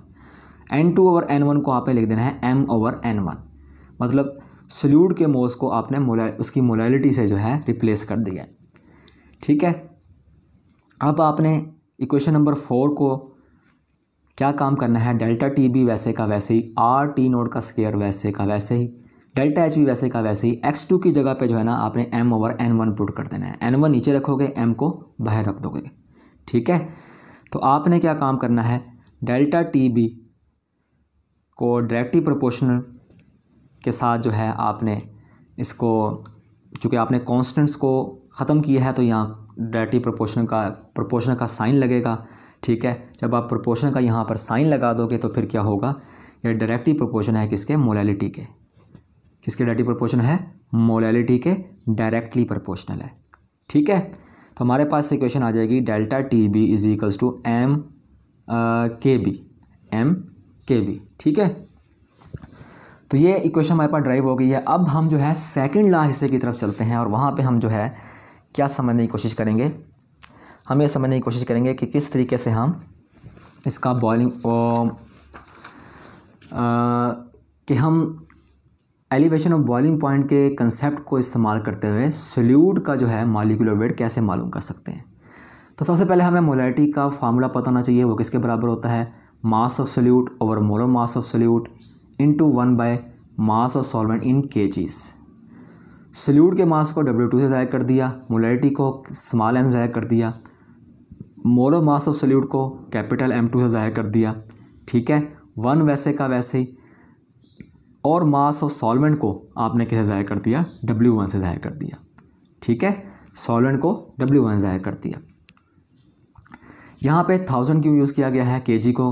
N two over N one को आप लिख देना है एम ओवर एन वन मतलब सोल्यूट के मोल्स को आपने मोला उसकी मोलालिटी से जो है रिप्लेस कर दिया ठीक है अब आपने इक्वेशन नंबर फोर को क्या काम करना है डेल्टा टी भी वैसे का वैसे ही आर टी नोड का स्केयर वैसे का वैसे ही डेल्टा एच भी वैसे का वैसे ही एक्स टू की जगह पे जो है ना आपने M over N one put कर देना है एन वन नीचे रखोगे एम को बाहर रख दोगे ठीक है तो आपने क्या काम करना है डेल्टा टी बी को डायरेक्टली प्रोपोर्शनल के साथ जो है आपने इसको चूँकि आपने कॉन्स्टेंट्स को ख़त्म किया है तो यहाँ डायरेक्टली प्रोपोर्शन का प्रोपोर्शन का साइन लगेगा ठीक है जब आप प्रोपोर्शन का यहाँ पर साइन लगा दोगे तो फिर क्या होगा ये डायरेक्टली प्रोपोर्शन है किसके मोलैलिटी के किसके डायरेक्टली प्रोपोर्शन है मोलैलिटी के डायरेक्टली प्रोपोर्शनल है ठीक है तो हमारे पास इक्वेशन आ जाएगी delta T B is equals to M K B M K B ठीक है तो ये इक्वेशन हमारे पास ड्राइव हो गई है अब हम जो है सेकंड ला हिस्से की तरफ चलते हैं और वहाँ पे हम जो है क्या समझने की कोशिश करेंगे हम ये समझने की कोशिश करेंगे कि किस तरीके से हम इसका बॉलिंग कि हम एलिवेशन ऑफ बॉइलिंग पॉइंट के कंसेप्ट को इस्तेमाल करते हुए सल्यूट का जो है मालिकुलर वेट कैसे मालूम कर सकते हैं तो सबसे पहले हमें मोलैरिटी का फार्मूला पता होना चाहिए वो किसके बराबर होता है mass of solute over molar mass of solute two one by mass of solvent in के सल्यूट के मास को डब्ल्यू टू से ज़ाय कर दिया मोलरिटी को स्मॉल एम ज़ाय कर दिया मोलो मास ऑफ सल्यूट को कैपिटल एम टू से ज़ाय कर दिया ठीक है वन वैसे का वैसे ही और मास ऑफ सॉल्वेंट को आपने किसे ज़ाय कर दिया डब्ल्यू वन से ज़ाय कर दिया ठीक है सॉल्वेंट को डब्ल्यू वन ज़ाय कर दिया यहाँ पे थाउजेंड क्यों यूज़ किया गया है के को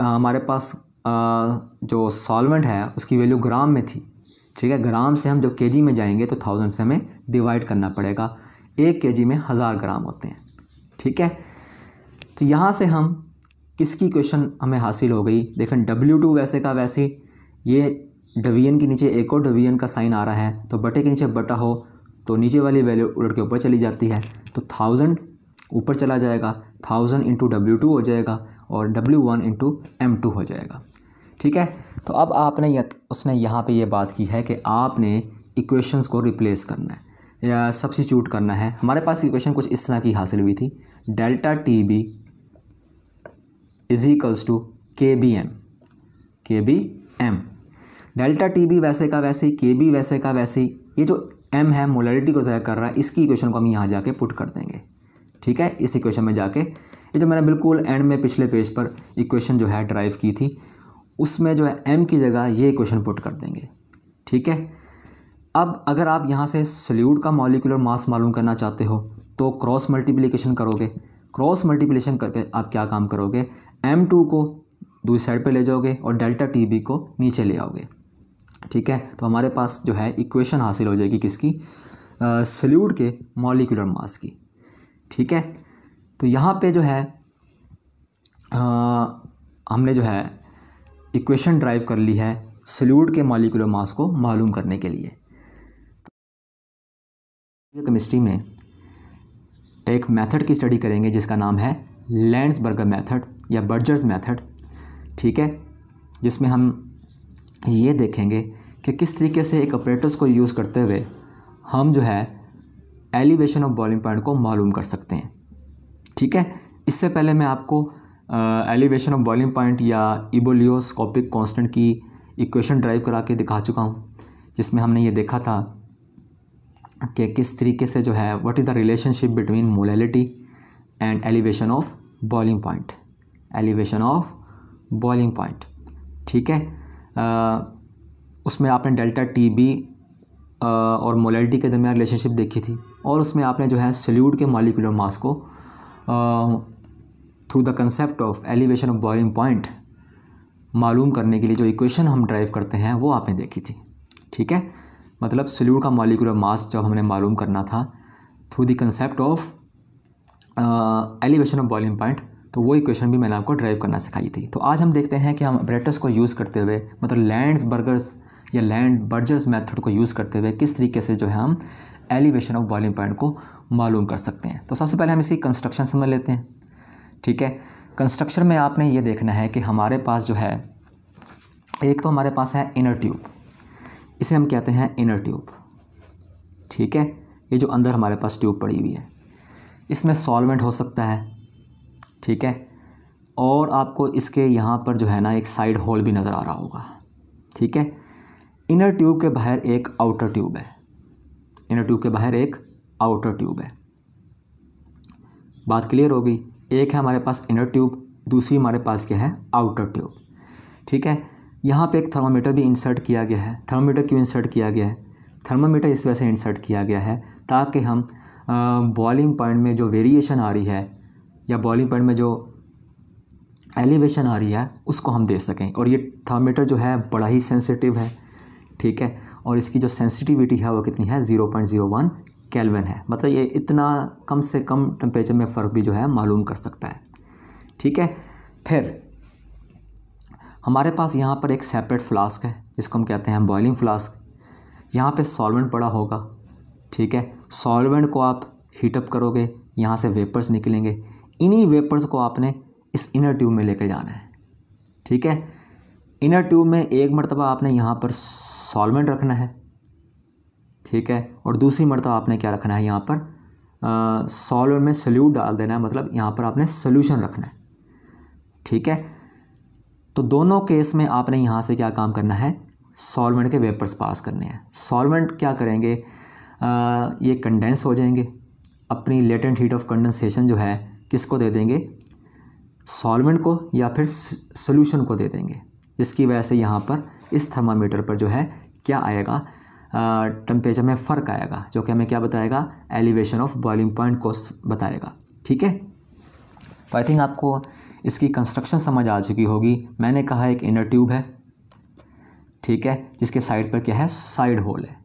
हमारे पास आ, जो सॉल्वेंट है उसकी वैल्यू ग्राम में थी ठीक है ग्राम से हम जब के में जाएंगे तो थाउजेंड से हमें डिवाइड करना पड़ेगा एक के में हज़ार ग्राम होते हैं ठीक है तो यहाँ से हम किसकी क्वेश्चन हमें हासिल हो गई देखें डब्ल्यू टू वैसे का वैसे ये डवीन के नीचे एक और डवीन का साइन आ रहा है तो बटे के नीचे बटा हो तो नीचे वाली वैल्यू उलट के ऊपर चली जाती है तो थाउजेंड ऊपर चला जाएगा थाउजेंड इंटू डब्ल्यू टू हो जाएगा और W one into M two हो जाएगा ठीक है तो अब आपने उसने यहाँ पे ये बात की है कि आपने इक्वेशंस को रिप्लेस करना है या सब्सिट्यूट करना है हमारे पास इक्वेशन कुछ इस तरह की हासिल हुई थी delta T B is equals to K B M K B M delta T B वैसे का वैसे ही के बी वैसे का वैसे ही ये जो एम है मोलरिटी को ज़ाहिर कर रहा है इसकी इक्वेशन को हम यहाँ जाके पुट कर देंगे ठीक है इस इक्वेशन में जाके ये जो मैंने बिल्कुल एंड में पिछले पेज पर इक्वेशन जो है ड्राइव की थी उसमें जो है एम की जगह ये क्वेश्चन पुट कर देंगे ठीक है अब अगर आप यहाँ से सल्यूट का मॉलिकुलर मास मालूम करना चाहते हो तो क्रॉस मल्टीप्लिकेशन करोगे क्रॉस मल्टीप्लिकेशन करके आप क्या काम करोगे एम टू को दूसरी साइड पे ले जाओगे और डेल्टा टी बी को नीचे ले आओगे ठीक है तो हमारे पास जो है इक्वेशन हासिल हो जाएगी किसकी सल्यूट के मॉलिकुलर मास की ठीक है तो यहाँ पे जो है आ, हमने जो है इक्वेशन ड्राइव कर ली है सल्यूट के मालिकुलर मास को मालूम करने के लिए केमिस्ट्री में एक मेथड की स्टडी करेंगे जिसका नाम है बर्गर मेथड या बर्जर्स मेथड ठीक है जिसमें हम ये देखेंगे कि किस तरीके से एक ऑपरेटर्स को यूज़ करते हुए हम जो है एलिवेशन ऑफ बॉलिंग पॉइंट को मालूम कर सकते हैं ठीक है इससे पहले मैं आपको एलिवेशन ऑफ बॉइलिंग पॉइंट या इबोलियोस्कोपिक कांस्टेंट की इक्वेशन ड्राइव करा के दिखा चुका हूँ जिसमें हमने ये देखा था कि किस तरीके से जो है what is the relationship between molality and elevation of boiling point elevation of boiling point ठीक है आ, उसमें आपने डेल्टा टी बी और मोलेलिटी के दरमियान रिलेशनशिप देखी थी और उसमें आपने जो है सल्यूट के मालिकुलर मास को through the concept of elevation of boiling point मालूम करने के लिए जो इक्वेशन हम ड्राइव करते हैं वो आपने देखी थी ठीक है मतलब सल्यूट का मॉलिकुलर मास जब हमने मालूम करना था through the concept of elevation of boiling point तो वो इक्वेशन भी मैंने आपको ड्राइव करना सिखाई थी तो आज हम देखते हैं कि हम अपरेटस को यूज़ करते हुए मतलब लैंड्स बर्गर्स या लैंड बर्जर्स मेथड को यूज़ करते हुए किस तरीके से जो है हम एलिवेशन ऑफ बॉइलिंग पॉइंट को मालूम कर सकते हैं तो सबसे पहले हम इसकी कंस्ट्रक्शन समझ लेते हैं ठीक है कंस्ट्रक्शन में आपने ये देखना है कि हमारे पास जो है एक तो हमारे पास है इनर ट्यूब इसे हम कहते हैं इनर ट्यूब ठीक है ये जो अंदर हमारे पास ट्यूब पड़ी हुई है इसमें सॉल्वेंट हो सकता है ठीक है और आपको इसके यहाँ पर जो है ना एक साइड होल भी नज़र आ रहा होगा ठीक है इनर ट्यूब के बाहर एक आउटर ट्यूब है इनर ट्यूब के बाहर एक आउटर ट्यूब है बात क्लियर होगी एक है हमारे पास इनर ट्यूब दूसरी हमारे पास क्या है आउटर ट्यूब ठीक है यहाँ पे एक थर्मामीटर भी इंसर्ट किया गया है थर्मामीटर क्यों इंसर्ट किया गया है थर्मामीटर इस वजह से इंसर्ट किया गया है ताकि हम बॉलिंग पॉइंट में जो वेरिएशन आ रही है या बॉलिंग पॉइंट में जो एलिवेशन आ रही है उसको हम दे सकें और ये थर्मामीटर जो है बड़ा ही सेंसिटिव है ठीक है और इसकी जो सेंसिटिविटी है वो कितनी है zero point zero one Kelvin है मतलब ये इतना कम से कम टेम्परेचर में फ़र्क भी जो है मालूम कर सकता है ठीक है फिर हमारे पास यहाँ पर एक सेपरेट फ्लास्क है जिसको हम कहते हैं बॉयलिंग फ्लास्क यहाँ पे सॉल्वेंट पड़ा होगा ठीक है सॉल्वेंट को आप हीटअप करोगे यहाँ से वेपर्स निकलेंगे इन्हीं वेपर्स को आपने इस इनर ट्यूब में लेकर जाना है ठीक है इनर ट्यूब में एक मरतबा आपने यहाँ पर सॉल्वेंट रखना है ठीक है और दूसरी मरतब आपने क्या रखना है यहाँ पर सॉल्व में सल्यूट डाल देना है मतलब यहाँ पर आपने सोल्यूशन रखना है ठीक है तो दोनों केस में आपने यहाँ से क्या काम करना है सॉल्वेंट के वेपर्स पास करने हैं सॉल्वेंट क्या करेंगे आ, ये कंडेंस हो जाएंगे अपनी लेटेंट हीट ऑफ कंडेंसेशन जो है किसको दे देंगे सॉल्वेंट को या फिर सॉल्यूशन को दे देंगे जिसकी वजह से यहाँ पर इस थर्मामीटर पर जो है क्या आएगा टेम्परेचर में फ़र्क आएगा जो कि हमें क्या बताएगा एलिवेशन ऑफ बॉइलिंग पॉइंट को बताएगा ठीक है तो आई थिंक आपको इसकी कंस्ट्रक्शन समझ आ चुकी होगी मैंने कहा एक इनर ट्यूब है ठीक है जिसके साइड पर क्या है साइड होल है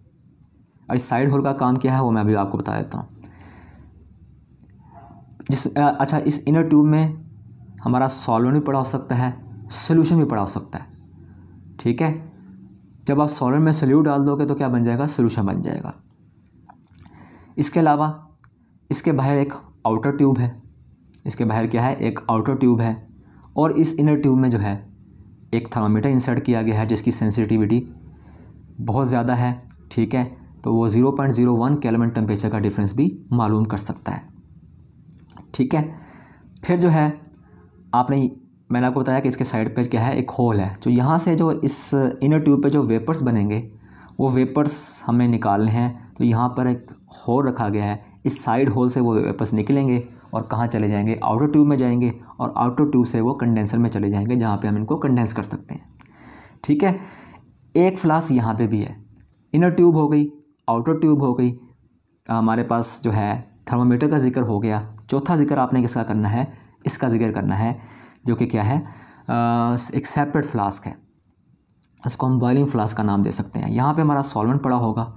और इस साइड होल का काम क्या है वो मैं अभी आपको बता देता हूँ जिस अच्छा इस इनर ट्यूब में हमारा सॉल्वेंट भी पड़ा हो सकता है सोल्यूशन भी पड़ा हो सकता है ठीक है जब आप सॉल्वेंट में सल्यूट डाल दोगे तो क्या बन जाएगा सोल्यूशन बन जाएगा इसके अलावा इसके बाहर एक आउटर ट्यूब है इसके बाहर क्या है एक आउटर ट्यूब है और इस इनर ट्यूब में जो है एक थर्मामीटर इंसर्ट किया गया है जिसकी सेंसिटिविटी बहुत ज़्यादा है ठीक है तो वो 0.01 पॉइंट जीरो वन कैलोमीटर टेम्परेचर का डिफरेंस भी मालूम कर सकता है ठीक है फिर जो है आपने मैंने आपको बताया कि इसके साइड पे क्या है एक होल है तो यहाँ से जो इस इनर ट्यूब पे जो वेपर्स बनेंगे वो वेपर्स हमें निकालने हैं तो यहाँ पर एक होल रखा गया है इस साइड होल से वो वेपर्स निकलेंगे और कहाँ चले जाएंगे आउटर ट्यूब में जाएंगे और आउटर ट्यूब से वो कंडेंसर में चले जाएंगे जहाँ पर हम इनको कंडेंस कर सकते हैं ठीक है एक फ्लास यहाँ पर भी है इनर ट्यूब हो गई आउटर ट्यूब हो गई हमारे पास जो है थर्मामीटर का जिक्र हो गया चौथा जिक्र आपने किसका करना है इसका जिक्र करना है जो कि क्या है एक सेपरेट फ्लास्क है इसको हम बॉइलिंग फ्लास्क का नाम दे सकते हैं यहाँ पे हमारा सॉल्वेंट पड़ा होगा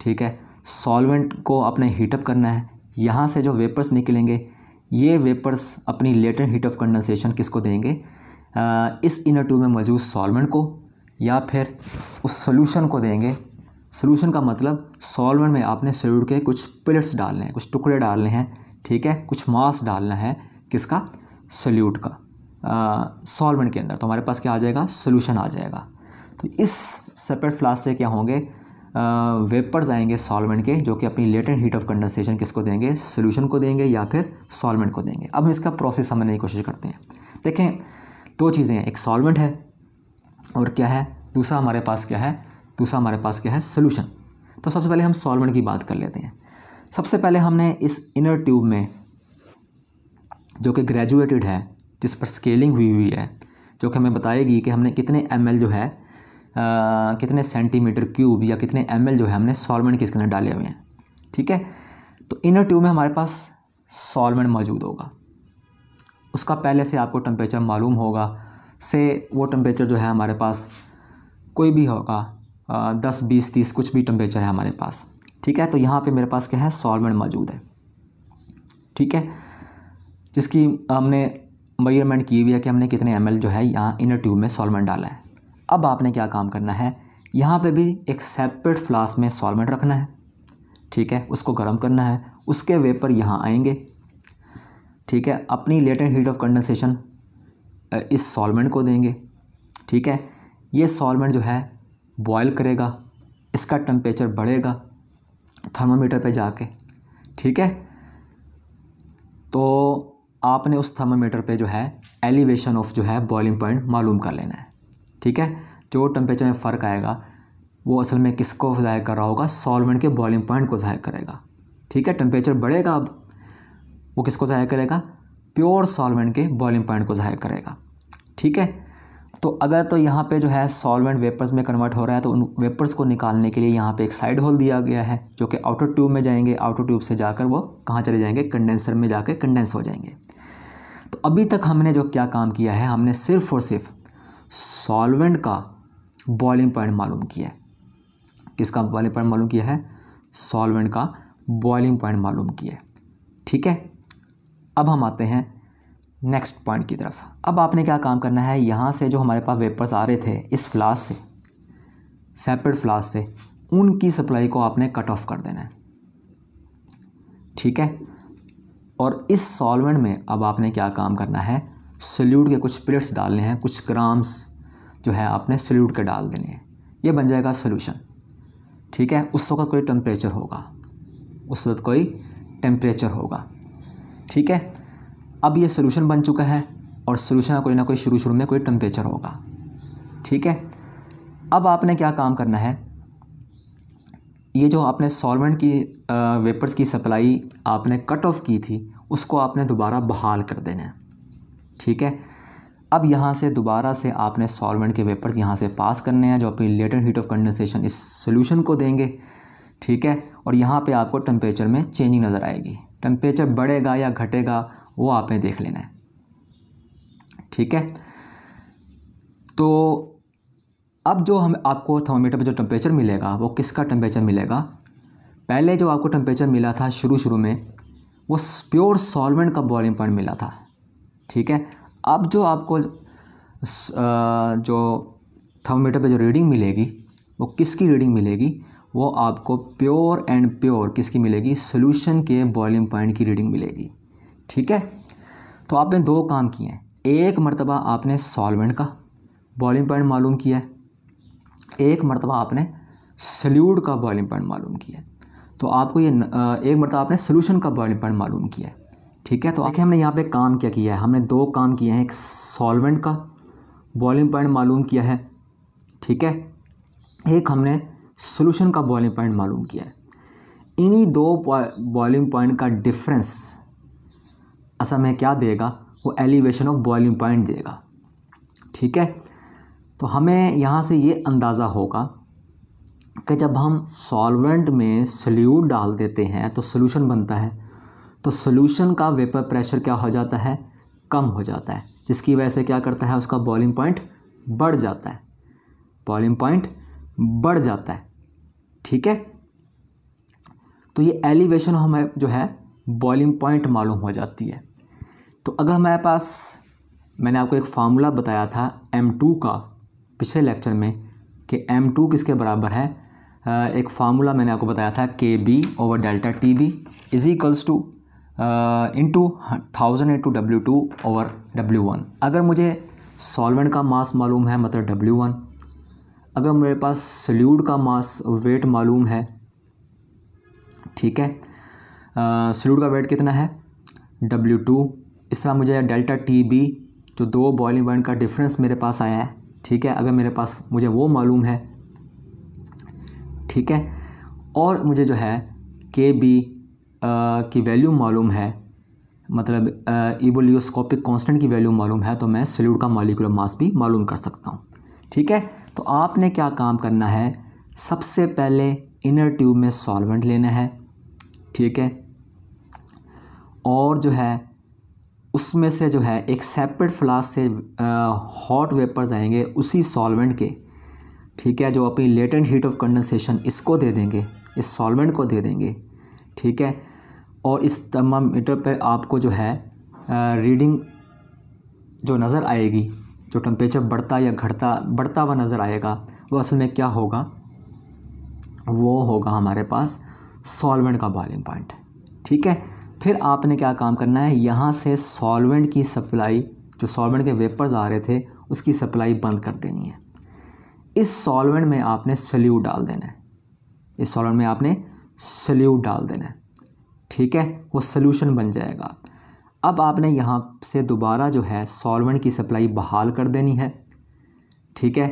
ठीक है सॉल्वेंट को अपने हीटअप करना है यहाँ से जो वेपर्स निकलेंगे ये वेपर्स अपनी लेटर हीट ऑफ कंडेंसेशन किसको देंगे आ, इस इनर ट्यूब में मौजूद सॉल्वेंट को या फिर उस सोल्यूशन को देंगे सोल्यूशन का मतलब सॉल्वेंट में आपने सोल्यूट के कुछ पिलट्स डालने हैं कुछ टुकड़े डालने हैं ठीक है कुछ मास डालना है किसका सोल्यूट का सॉल्वेंट के अंदर तो हमारे पास क्या आ जाएगा सोल्यूशन आ जाएगा तो इस सेपरेट फ्लास से क्या होंगे वेपर्स आएंगे सॉल्वेंट के जो कि अपनी लेटेंट हीट ऑफ कंडेंसेशन किसको देंगे सोल्यूशन को देंगे या फिर सॉल्वेंट को देंगे अब हम इसका प्रोसेस समझने की कोशिश करते हैं देखें दो चीज़ें हैं एक सॉल्वेंट है और क्या है दूसरा हमारे पास क्या है दूसरा हमारे पास क्या है सोल्यूशन तो सबसे पहले हम सॉल्वेंट की बात कर लेते हैं सबसे पहले हमने इस इनर ट्यूब में जो कि ग्रेजुएटेड है जिस पर स्केलिंग हुई हुई है जो कि हमें बताएगी कि हमने कितने एम जो है आ, कितने सेंटीमीटर क्यूब या कितने एम जो है हमने सॉलमेंट किसके अंदर डाले हुए हैं ठीक है तो इनर ट्यूब में हमारे पास सॉलमेंट मौजूद होगा उसका पहले से आपको टम्परेचर मालूम होगा से वो टम्परेचर जो है हमारे पास कोई भी होगा दस बीस तीस कुछ भी टम्परेचर है हमारे पास ठीक है तो यहाँ पे मेरे पास क्या है सॉलमेंट मौजूद है ठीक है जिसकी हमने मेजरमेंट किए हुए है कि हमने कितने एम जो है यहाँ इनर ट्यूब में सॉलमेंट डाला है अब आपने क्या काम करना है यहाँ पे भी एक सेपरेट फ्लास्क में सॉलमेंट रखना है ठीक है उसको गर्म करना है उसके वेपर यहाँ आएंगे ठीक है अपनी लेटेंट हीट ऑफ कंडेंसेशन इस सॉलमेंट को देंगे ठीक है ये सॉलमेंट जो है बॉयल करेगा इसका टम्परेचर बढ़ेगा थर्मामीटर पे जाके ठीक है तो आपने उस थर्मामीटर पे जो है एलिवेशन ऑफ जो है बॉइलिंग पॉइंट मालूम कर लेना है ठीक है जो टेम्परेचर में फ़र्क आएगा वो असल में किसको ज़ाहिर कर रहा होगा सॉल्वेंट के बॉइलिंग पॉइंट को ज़ाहिर करेगा ठीक है टेम्परेचर बढ़ेगा अब वो किसको ज़ाहिर करेगा प्योर सॉल्वेंट के बॉइलिंग पॉइंट को ज़ाहिर करेगा ठीक है तो अगर तो यहाँ पे जो है सॉल्वेंट वेपर्स में कन्वर्ट हो रहा है तो उन वेपर्स को निकालने के लिए यहाँ पे एक साइड होल दिया गया है जो कि आउटर ट्यूब में जाएंगे आउटर ट्यूब से जाकर वो कहाँ चले जाएंगे कंडेंसर में जाकर कंडेंस हो जाएंगे अभी तक हमने जो क्या काम किया है हमने सिर्फ और सिर्फ सॉल्वेंट का बॉइलिंग पॉइंट मालूम किया है किसका बॉइलिंग पॉइंट मालूम किया है सॉल्वेंट का बॉइलिंग पॉइंट मालूम किया है ठीक है अब हम आते हैं नेक्स्ट पॉइंट की तरफ अब आपने क्या काम करना है यहाँ से जो हमारे पास वेपर्स आ रहे थे इस फ्लास से सेपरेट फ्लास से उनकी सप्लाई को आपने कट ऑफ कर देना है ठीक है और इस सॉल्वेंट में अब आपने क्या काम करना है सल्यूट के कुछ प्लेट्स डालने हैं कुछ ग्राम्स जो है आपने सल्यूट के डाल देने हैं ये बन जाएगा सोल्यूशन ठीक है उस वक्त कोई टेम्परेचर होगा उस वक्त कोई टेम्परेचर होगा ठीक है अब ये सोल्यूशन बन चुका है और सोल्यूशन कोई ना कोई शुरू शुरू में कोई टेम्परेचर होगा ठीक है अब आपने क्या काम करना है ये जो आपने सॉल्वेंट की वेपर्स की सप्लाई आपने कट ऑफ की थी उसको आपने दोबारा बहाल कर देना है ठीक है अब यहाँ से दोबारा से आपने सॉल्वेंट के वेपर्स यहाँ से पास करने हैं जो अपनी लेटेंट हीट ऑफ कंडेंसेशन इस सोल्यूशन को देंगे ठीक है और यहाँ पे आपको टम्परेचर में चेंजिंग नज़र आएगी टम्परेचर बढ़ेगा या घटेगा वो आपने देख लेना है ठीक है तो अब जो हम आपको थर्मोमीटर पर जो टेम्परेचर मिलेगा वो किसका टेम्परेचर मिलेगा पहले जो आपको टेम्परेचर मिला था शुरू शुरू में वो प्योर सॉल्वेंट का बॉइलिंग पॉइंट मिला था ठीक है अब जो आपको जो थर्मोमीटर पे जो रीडिंग मिलेगी वो किसकी रीडिंग मिलेगी वो आपको प्योर एंड प्योर किसकी मिलेगी सोल्यूशन के बॉइलिंग पॉइंट की रीडिंग मिलेगी ठीक है तो आपने दो काम किए हैं एक मरतबा आपने सॉल्वेंट का बॉइलिंग पॉइंट मालूम किया है एक मरतबा आपने सल्यूट का बॉइलिंग पॉइंट मालूम किया है तो आपको ये एक मरतबा आपने सोल्यूशन का बॉइलिंग पॉइंट मालूम किया है ठीक है तो आखिर हमने यहाँ पे काम क्या किया है हमने दो काम किए हैं एक सॉल्वेंट का बॉइलिंग पॉइंट मालूम किया है ठीक है एक हमने सोल्यूशन का बॉइलिंग पॉइंट मालूम किया है इन्हीं दो बॉइलिंग पॉइंट का डिफरेंस असल में क्या देगा वो एलिवेशन ऑफ बॉइलिंग पॉइंट देगा ठीक है तो हमें यहाँ से ये अंदाज़ा होगा कि जब हम सॉल्वेंट में सल्यूट डाल देते हैं तो सोल्यूशन बनता है तो सोल्यूशन का वेपर प्रेशर क्या हो जाता है कम हो जाता है जिसकी वजह से क्या करता है उसका बॉइलिंग पॉइंट बढ़ जाता है बॉइलिंग पॉइंट बढ़ जाता है ठीक है तो ये एलिवेशन हमें जो है बॉइलिंग पॉइंट मालूम हो जाती है तो अगर हमारे पास मैंने आपको एक फार्मूला बताया था एम टू का पिछले लेक्चर में कि एम टू किसके बराबर है एक फार्मूला मैंने आपको बताया था के B over delta T B is equals to in two thousand into W two over W one अगर मुझे सॉल्वेंट का मास मालूम है मतलब डब्ल्यू वन अगर मेरे पास सल्यूड का मास वेट मालूम है ठीक है सल्यूड का वेट कितना है डब्ल्यू टू इस तरह मुझे डेल्टा टी बी जो दो बॉइलिंग पॉइंट का डिफरेंस मेरे पास आया है ठीक है अगर मेरे पास मुझे वो मालूम है ठीक है और मुझे जो है के बी की वैल्यू मालूम है मतलब ईबोलियोस्कोपिक कांस्टेंट की वैल्यू मालूम है तो मैं सोल्यूड का मालिकुलर मास भी मालूम कर सकता हूँ ठीक है तो आपने क्या काम करना है सबसे पहले इनर ट्यूब में सॉल्वेंट लेना है ठीक है और जो है उसमें से जो है एक सेपरेट फ्लास्क से हॉट वेपर्स आएंगे उसी सॉल्वेंट के ठीक है जो अपनी लेटेंट हीट ऑफ कंडेंसेशन इसको दे देंगे इस सॉल्वेंट को दे देंगे ठीक है और इस थर्मामीटर पर आपको जो है रीडिंग जो नज़र आएगी जो टम्परेचर बढ़ता या घटता बढ़ता हुआ नज़र आएगा वो असल में क्या होगा वो होगा हमारे पास सॉल्वेंट का बॉइलिंग पॉइंट ठीक है फिर आपने क्या काम करना है यहाँ से सॉल्वेंट की सप्लाई जो सॉल्वेंट के वेपर्स आ रहे थे उसकी सप्लाई बंद कर देनी है इस सॉल्वेंट में आपने सल्यू डाल देना है इस सॉल्वेंट में आपने सल्यू डाल देना है ठीक है वो सल्यूशन बन जाएगा अब आपने यहाँ से दोबारा जो है सॉल्वेंट की सप्लाई बहाल कर देनी है ठीक है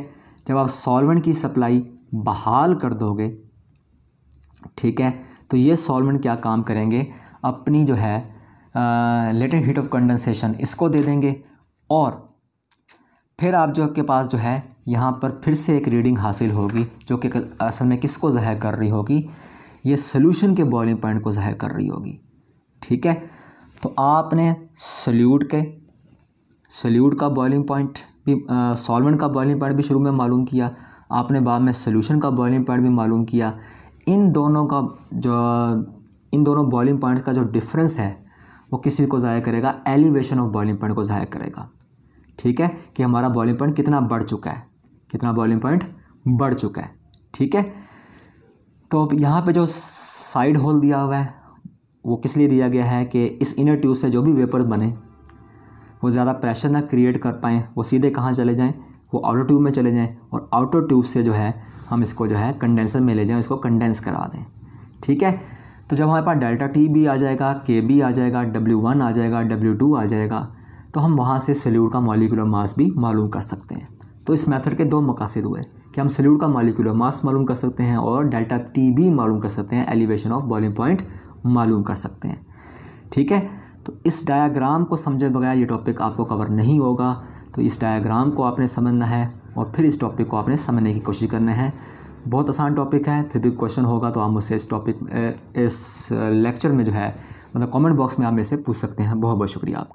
जब आप सॉल्वेंट की सप्लाई बहाल कर दोगे ठीक है तो ये सॉल्वेंट क्या काम करेंगे अपनी जो है लेटेंट हीट ऑफ कंडेंसेशन इसको दे देंगे और फिर आप जो के पास जो है यहाँ पर फिर से एक रीडिंग हासिल होगी जो कि असल में किसको ज़ाहिर कर रही होगी ये सोल्यूशन के बॉइलिंग पॉइंट को ज़ाहिर कर रही होगी ठीक है तो आपने सल्यूट के सल्यूट का बॉइलिंग पॉइंट भी सॉल्वेंट का बॉइलिंग पॉइंट भी शुरू में मालूम किया आपने बाद में सोल्यूशन का बॉइलिंग पॉइंट भी मालूम किया इन दोनों का जो इन दोनों बॉइलिंग पॉइंट्स का जो डिफरेंस है वो किसी को ज़ाया करेगा एलिवेशन ऑफ बॉइलिंग पॉइंट को ज़ाया करेगा ठीक है कि हमारा बॉइलिंग पॉइंट कितना बढ़ चुका है कितना बॉइलिंग पॉइंट बढ़ चुका है ठीक है तो अब यहाँ पे जो साइड होल दिया हुआ है वो किस लिए दिया गया है कि इस इनर ट्यूब से जो भी वेपर बने वो ज़्यादा प्रेशर ना क्रिएट कर पाएँ वो सीधे कहाँ चले जाएँ वो आउटर ट्यूब में चले जाएँ और आउटर ट्यूब से जो है हम इसको जो है कंडेंसर में ले जाएँ इसको कंडेंस करा दें ठीक है तो जब हमारे पास डेल्टा टी भी आ जाएगा के बी आ जाएगा डब्ल्यू वन आ जाएगा डब्ल्यू टू आ जाएगा तो हम वहाँ से सल्यूट का मालिकुलर मास भी मालूम कर सकते हैं तो इस मेथड के दो मकासद हुए कि हम सल्यूट का मालिकुलर मास मालूम कर सकते हैं और डेल्टा टी भी मालूम कर सकते हैं एलिवेशन ऑफ बॉलिंग पॉइंट मालूम कर सकते हैं ठीक है तो इस डायाग्राम को समझे बगैर ये टॉपिक आपको कवर नहीं होगा तो इस डायाग्राम को आपने समझना है और फिर इस टॉपिक को आपने समझने की कोशिश करना है बहुत आसान टॉपिक है फिर भी क्वेश्चन होगा तो आप मुझसे इस टॉपिक इस लेक्चर में जो है मतलब कमेंट बॉक्स में आप मेरे से पूछ सकते हैं बहुत बहुत शुक्रिया आपका